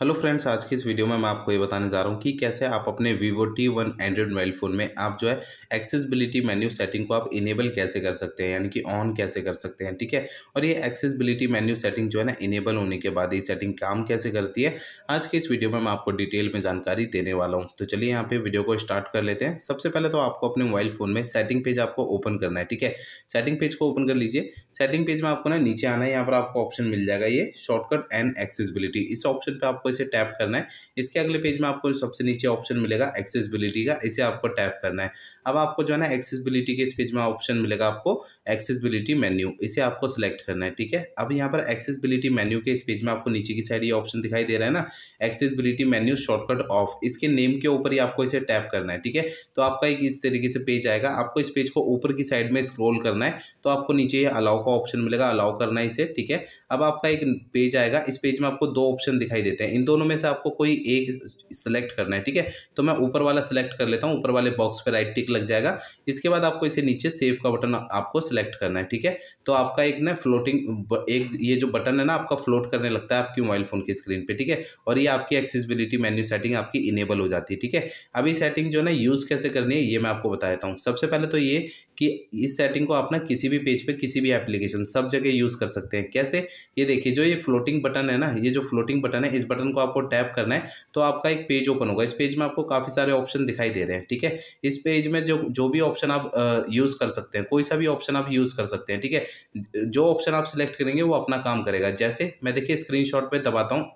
hello friends आज की इस वीडियो में मैं आपको ये बताने जा रहा हूँ कि कैसे आप अपने Vivo T one Android mobile phone में आप जो है एक्सेसिबिलिटी मेन्यू सेटिंग को आप इनेबल कैसे कर सकते हैं यानी कि ऑन कैसे कर सकते हैं ठीक है और ये एक्सेसिबिलिटी मेन्यू सेटिंग जो है ना इनेबल होने के बाद ये सेटिंग काम कैसे करती है आज के इस वीडियो में मैं आपको डिटेल में जानकारी देने वाला हूँ तो चलिए यहाँ पर वीडियो को स्टार्ट कर लेते हैं सबसे पहले तो आपको अपने मोबाइल फ़ोन में सेटिंग पेज आपको ओपन करना है ठीक है सेटिंग पेज को ओपन कर लीजिए सेटिंग पेज में आपको ना नीचे आना है यहाँ पर आपको ऑप्शन मिल जाएगा ये शॉर्टकट एंड एक्सेसिबिलिटी इस ऑप्शन पर आपको इसे टैप करना है इसके अगले पेज में आपको सबसे नीचे ऑप्शन मिलेगा एक्सेसबिलिटी का इसे आपको टैप करना है अब आपको जो है ना एक्सेसबिलिटी के इस पेज में ऑप्शन मिलेगा आपको एक्सेसबिलिटी मेन्यू इसे आपको सेलेक्ट करना है ठीक है अब यहाँ पर एक्सेसबिलिटी मेन्यू के इस पेज में आपको नीचे की साइड ये ऑप्शन दिखाई दे रहा है ना एक्सेसबिलिटी मेन्यू शॉर्टकट ऑफ इसके नेम के ऊपर ही आपको इसे टैप करना है ठीक है तो आपका एक इस तरीके से पेज आएगा आपको इस पेज को ऊपर की साइड में स्क्रोल करना है तो आपको नीचे अलाउ का ऑप्शन मिलेगा अलाउ करना है इसे ठीक है अब आपका एक पेज आएगा इस पेज में आपको दो ऑप्शन दिखाई देते हैं इन दोनों में से आपको कोई एक सिलेक्ट करना है ठीक है तो मैं ऊपर वाला सिलेक्ट कर लेता हूँ ऊपर वाले बॉक्स पर राइट टिक लग जाएगा इसके बाद आपको इसे नीचे सेव का बटन आपको सिलेक्ट करना है ठीक है तो आपका एक ना फ्लोटिंग एक ये जो बटन है ना आपका फ्लोट करने लगता है आपकी मोबाइल फ़ोन की स्क्रीन पर ठीक है और ये आपकी एक्सेसिबिलिटी मेन्यू सेटिंग आपकी इनेबल हो जाती है ठीक है अभी सेटिंग जो है ना यूज़ कैसे करनी है ये मैं आपको बता देता हूँ सबसे पहले तो ये कि इस सेटिंग को आप ना किसी भी पेज पर किसी भी एप्लीकेशन सब जगह यूज़ कर सकते हैं कैसे ये देखिए जो ये फ्लोटिंग बटन है ना ये जो फ्लोटिंग बटन है इस बटन बटन को आपको टैप करना है तो आपका एक पेज ओपन होगा इस पेज में आपको काफ़ी सारे ऑप्शन दिखाई दे रहे हैं ठीक है इस पेज में जो जो भी ऑप्शन आप यूज़ कर सकते हैं कोई सा भी ऑप्शन आप यूज़ कर सकते हैं ठीक है जो ऑप्शन आप सिलेक्ट करेंगे वो अपना काम करेगा जैसे मैं देखिए स्क्रीन शॉट दबाता हूँ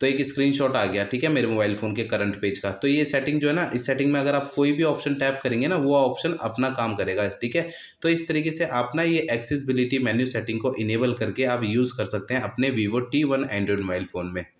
तो एक स्क्रीनशॉट आ गया ठीक है मेरे मोबाइल फ़ोन के करंट पेज का तो ये सेटिंग जो है ना इस सेटिंग में अगर आप कोई भी ऑप्शन टैप करेंगे ना वो ऑप्शन अपना काम करेगा ठीक है तो इस तरीके से आप ना ये एक्सेसिबिलिटी मेन्यू सेटिंग को इनेबल करके आप यूज़ कर सकते हैं अपने Vivo T one Android mobile phone में